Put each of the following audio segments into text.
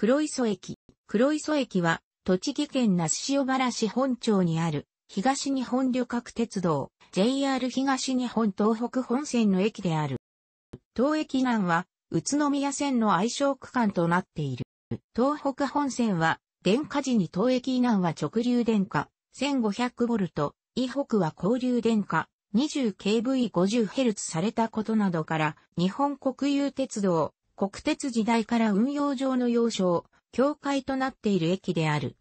黒磯駅。黒磯駅は、栃木県那須塩原市本町にある、東日本旅客鉄道、JR 東日本東北本線の駅である。当駅南は、宇都宮線の愛称区間となっている。東北本線は、電化時に当駅南は直流電化、1500ボルト、以北は交流電化、20kV50Hz されたことなどから、日本国有鉄道、国鉄時代から運用上の要衝、境界となっている駅である。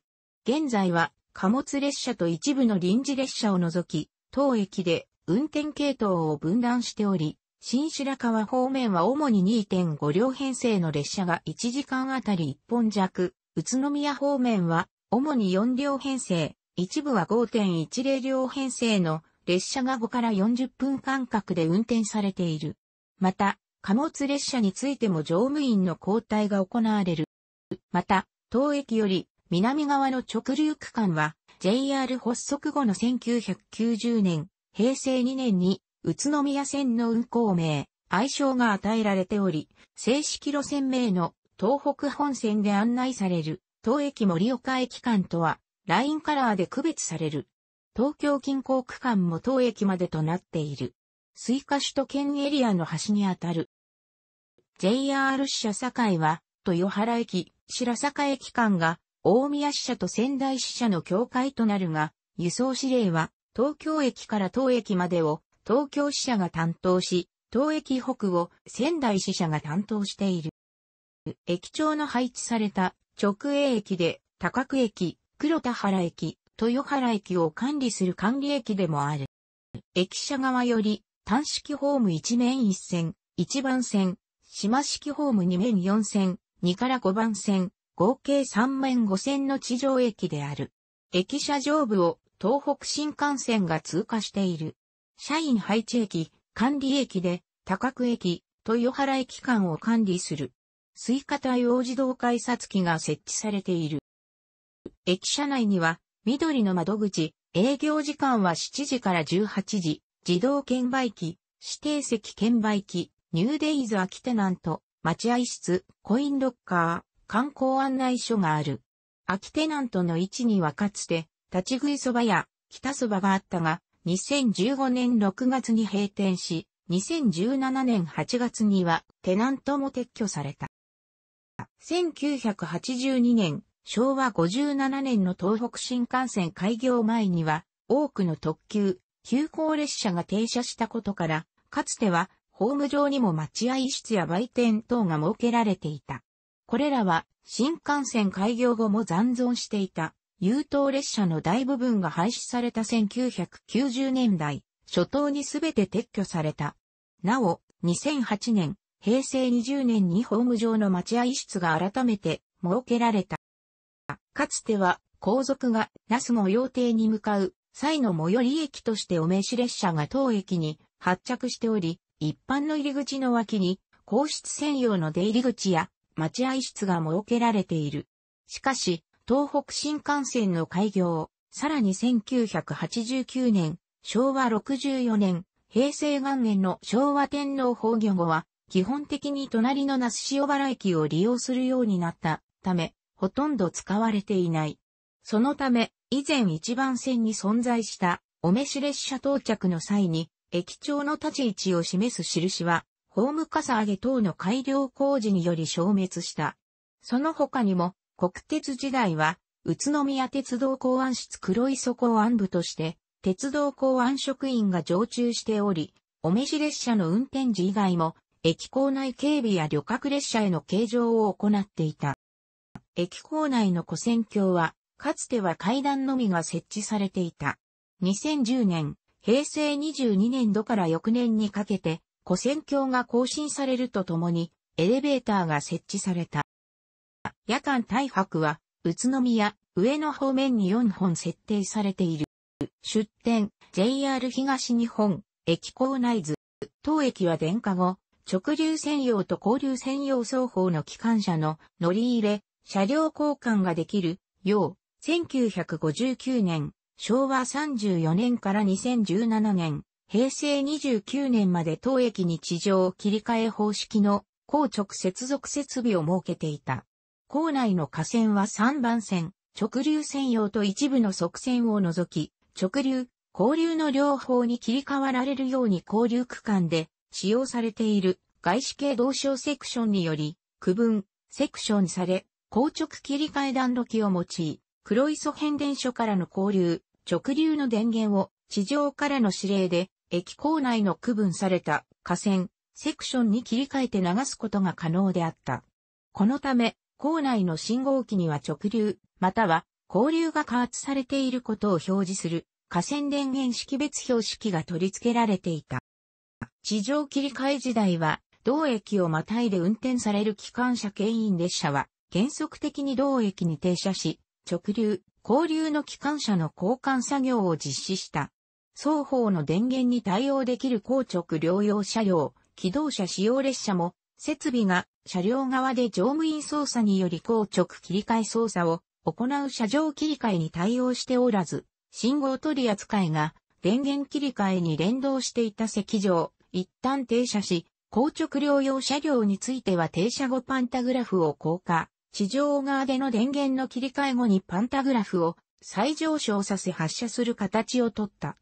現在は貨物列車と一部の臨時列車を除き、当駅で運転系統を分断しており、新白川方面は主に2.5両編成の列車が1時間あたり1本弱、宇都宮方面は主に4両編成、一部は5.10両編成の列車が5から40分間隔で運転されている。また、貨物列車についても乗務員の交代が行われる。また、当駅より南側の直流区間は JR 発足後の1990年、平成2年に宇都宮線の運行名、愛称が与えられており、正式路線名の東北本線で案内される、当駅盛岡駅間とは、ラインカラーで区別される。東京近郊区間も当駅までとなっている。スイカ首都圏エリアの端にあたる、JR 支社堺は、豊原駅、白坂駅間が、大宮支社と仙台支社の境界となるが、輸送指令は、東京駅から東駅までを、東京支社が担当し、東駅北を仙台支社が担当している。駅長の配置された直営駅で、高久駅、黒田原駅、豊原駅を管理する管理駅でもある。駅舎側より、単式ホーム一面一線、一番線、島式ホーム2面4線、2から5番線、合計3面5線の地上駅である。駅舎上部を東北新幹線が通過している。社員配置駅、管理駅で、高久駅、豊原駅間を管理する。スイカ対応自動改札機が設置されている。駅舎内には、緑の窓口、営業時間は7時から18時、自動券売機、指定席券売機、ニューデイズ秋テナント、待合室、コインロッカー、観光案内所がある。秋テナントの位置にはかつて、立ち食いそばや、北そばがあったが、2015年6月に閉店し、2017年8月にはテナントも撤去された。1982年、昭和57年の東北新幹線開業前には、多くの特急、急行列車が停車したことから、かつてはホーム上にも待合室や売店等が設けられていた。これらは新幹線開業後も残存していた優等列車の大部分が廃止された1990年代初頭にすべて撤去された。なお、2008年、平成20年にホーム上の待合室が改めて設けられた。かつては皇族が那須御用邸に向かう際の最寄り駅としてお召し列車が当駅に発着しており、一般の入り口の脇に、皇室専用の出入り口や待合室が設けられている。しかし、東北新幹線の開業、さらに1989年、昭和64年、平成元年の昭和天皇崩御後は、基本的に隣の那須塩原駅を利用するようになったため、ほとんど使われていない。そのため、以前一番線に存在した、お召し列車到着の際に、駅長の立ち位置を示す印は、ホームかさ上げ等の改良工事により消滅した。その他にも、国鉄時代は、宇都宮鉄道公安室黒磯公安部として、鉄道公安職員が常駐しており、お召し列車の運転時以外も、駅構内警備や旅客列車への形状を行っていた。駅構内の古線橋は、かつては階段のみが設置されていた。2010年、平成22年度から翌年にかけて、古戦橋が更新されるとともに、エレベーターが設置された。夜間大白は、宇都宮、上野方面に4本設定されている。出店、JR 東日本、駅構内図。当駅は電化後、直流専用と交流専用双方の機関車の乗り入れ、車両交換ができるよう、1959年、昭和34年から2017年、平成29年まで当駅に地上切り替え方式の高直接続設備を設けていた。校内の河線は3番線、直流専用と一部の側線を除き、直流、交流の両方に切り替わられるように交流区間で使用されている外資系同省セクションにより、区分、セクションされ、硬直切り替え段時を用い、黒磯変電所からの交流、直流の電源を地上からの指令で駅構内の区分された河川、セクションに切り替えて流すことが可能であった。このため、構内の信号機には直流、または交流が加圧されていることを表示する河川電源識別標識が取り付けられていた。地上切り替え時代は、同駅をまたいで運転される機関車牽引列車は、原則的に同駅に停車し、直流、交流の機関車の交換作業を実施した。双方の電源に対応できる硬直両用車両、機動車使用列車も、設備が車両側で乗務員操作により硬直切り替え操作を行う車上切り替えに対応しておらず、信号取り扱いが電源切り替えに連動していた席上、一旦停車し、硬直両用車両については停車後パンタグラフを降下。地上側での電源の切り替え後にパンタグラフを再上昇させ発射する形をとった。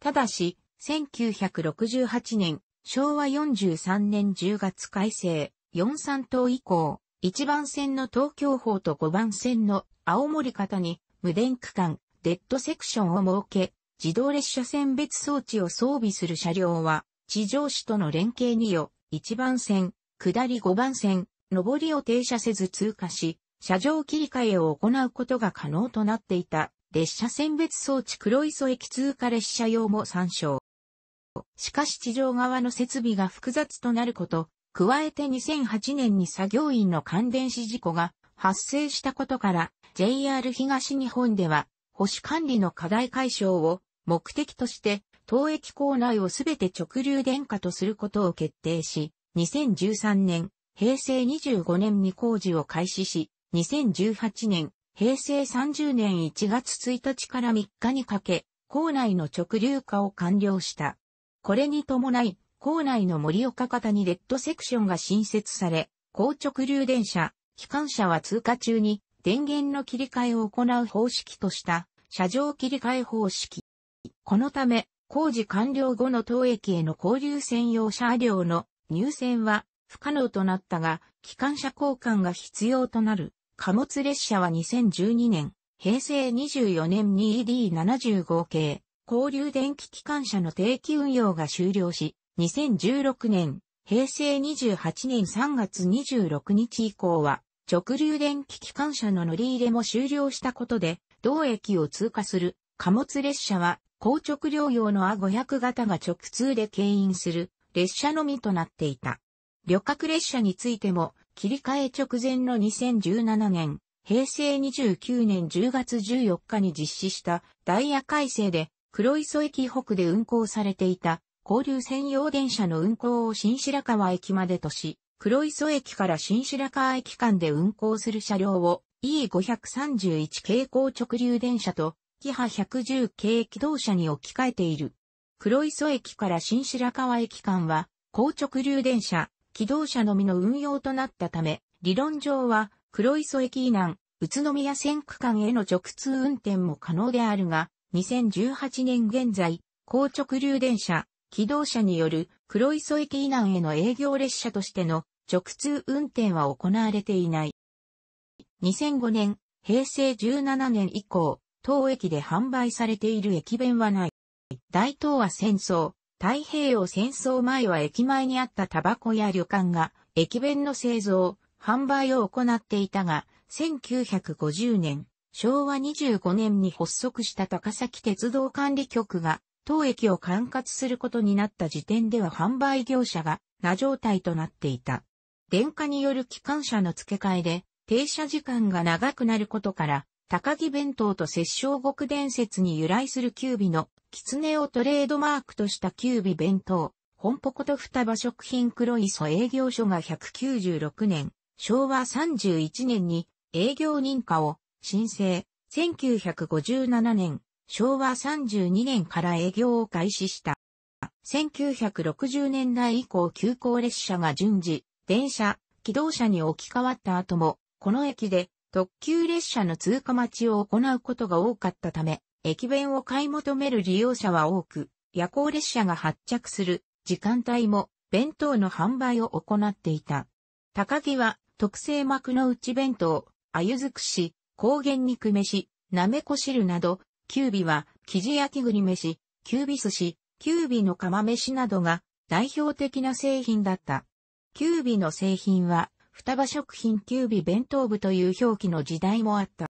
ただし、1968年、昭和43年10月改正、43等以降、1番線の東京方と5番線の青森方に無電区間、デッドセクションを設け、自動列車線別装置を装備する車両は、地上市との連携によ、1番線、下り5番線、上りを停車せず通過し、車上切り替えを行うことが可能となっていた列車選別装置黒磯駅通過列車用も参照。しかし地上側の設備が複雑となること、加えて2008年に作業員の感電死事故が発生したことから JR 東日本では保守管理の課題解消を目的として当駅構内をすべて直流電化とすることを決定し、2013年平成25年に工事を開始し、2018年、平成30年1月1日から3日にかけ、校内の直流化を完了した。これに伴い、校内の盛岡方にレッドセクションが新設され、高直流電車、機関車は通過中に電源の切り替えを行う方式とした車上切り替え方式。このため、工事完了後の当駅への交流専用車両の入線は不可能となったが、機関車交換が必要となる貨物列車は2012年、平成24年に ED75 系、交流電気機関車の定期運用が終了し、2016年、平成28年3月26日以降は、直流電気機関車の乗り入れも終了したことで、同駅を通過する貨物列車は、硬直療養の A500 型が直通で牽引する列車のみとなっていた。旅客列車についても、切り替え直前の2017年、平成29年10月14日に実施したダイヤ改正で、黒磯駅北で運行されていた、交流専用電車の運行を新白川駅までとし、黒磯駅から新白川駅間で運行する車両を E531 蛍光直流電車とキハ110系機動車に置き換えている。黒磯駅から新白川駅間は、高直流電車機動車のみの運用となったため、理論上は黒磯駅以南、宇都宮線区間への直通運転も可能であるが、2018年現在、高直流電車、機動車による黒磯駅以南への営業列車としての直通運転は行われていない。2005年、平成17年以降、当駅で販売されている駅弁はない。大東亜戦争、太平洋戦争前は駅前にあったタバコや旅館が駅弁の製造、販売を行っていたが、1950年、昭和25年に発足した高崎鉄道管理局が当駅を管轄することになった時点では販売業者がな状態となっていた。電化による機関車の付け替えで停車時間が長くなることから、高木弁当と摂政国伝説に由来するキュービのキツネをトレードマークとしたキュービ弁当、本ポコと双葉食品黒磯営業所が196年、昭和31年に営業認可を申請、1957年、昭和32年から営業を開始した。1960年代以降急行列車が順次、電車、機動車に置き換わった後も、この駅で特急列車の通過待ちを行うことが多かったため、駅弁を買い求める利用者は多く、夜行列車が発着する時間帯も弁当の販売を行っていた。高木は特製幕の内弁当、鮎尽くし、高原肉飯、なめこ汁など、キュービは生地焼き栗飯、キュービ寿司、キュービの釜飯などが代表的な製品だった。キュービの製品は双葉食品キュービ弁当部という表記の時代もあった。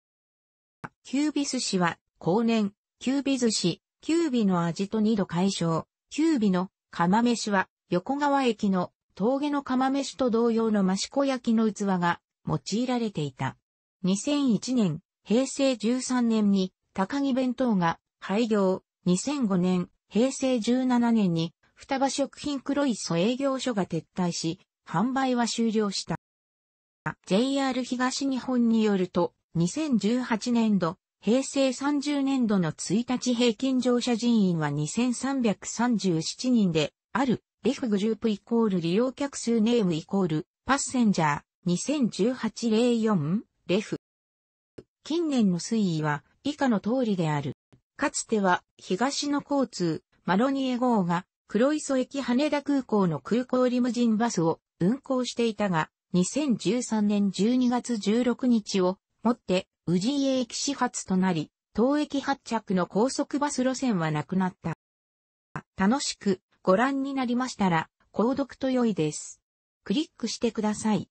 キュービ寿司は後年、キュービ寿司、キュービの味と二度解消、キュービの釜飯は横川駅の峠の釜飯と同様の益子焼きの器が用いられていた。2001年、平成13年に高木弁当が廃業、2005年、平成17年に双葉食品黒磯営業所が撤退し、販売は終了した。JR 東日本によると、2018年度、平成30年度の1日平均乗車人員は2337人で、ある、レフグループイコール利用客数ネームイコール、パッセンジャー、2018-04、レフ。近年の推移は、以下の通りである。かつては、東の交通、マロニエ号が、黒磯駅羽田空港の空港リムジンバスを運行していたが、2013年12月16日をもって宇治家駅始発となり、当駅発着の高速バス路線はなくなった。楽しくご覧になりましたら、購読と良いです。クリックしてください。